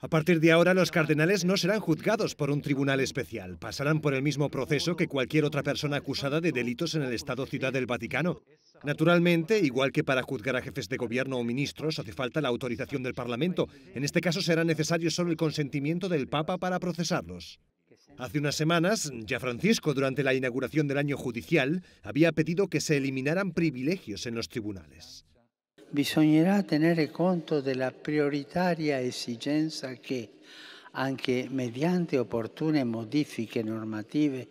A partir de ahora, los cardenales no serán juzgados por un tribunal especial. Pasarán por el mismo proceso que cualquier otra persona acusada de delitos en el Estado-Ciudad del Vaticano. Naturalmente, igual que para juzgar a jefes de gobierno o ministros, hace falta la autorización del Parlamento. En este caso será necesario solo el consentimiento del Papa para procesarlos. Hace unas semanas, ya Francisco, durante la inauguración del año judicial, había pedido que se eliminaran privilegios en los tribunales. bisognerà tenere conto della prioritaria esigenza che, anche mediante opportune modifiche normative,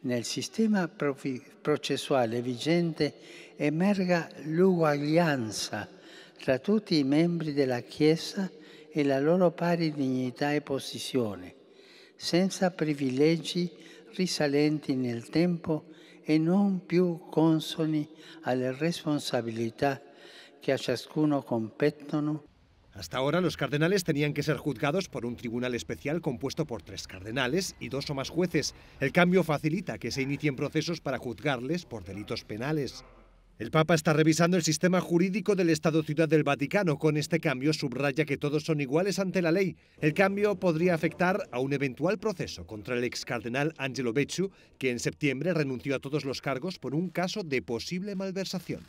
nel sistema processuale vigente emerga l'uguaglianza tra tutti i membri della Chiesa e la loro pari dignità e posizione, senza privilegi risalenti nel tempo e non più consoni alle responsabilità a ciascuno Hasta ahora los cardenales tenían que ser juzgados por un tribunal especial compuesto por tres cardenales y dos o más jueces. El cambio facilita que se inicien procesos para juzgarles por delitos penales. El Papa está revisando el sistema jurídico del Estado-Ciudad del Vaticano. Con este cambio subraya que todos son iguales ante la ley. El cambio podría afectar a un eventual proceso contra el ex cardenal Angelo Becciu, que en septiembre renunció a todos los cargos por un caso de posible malversación.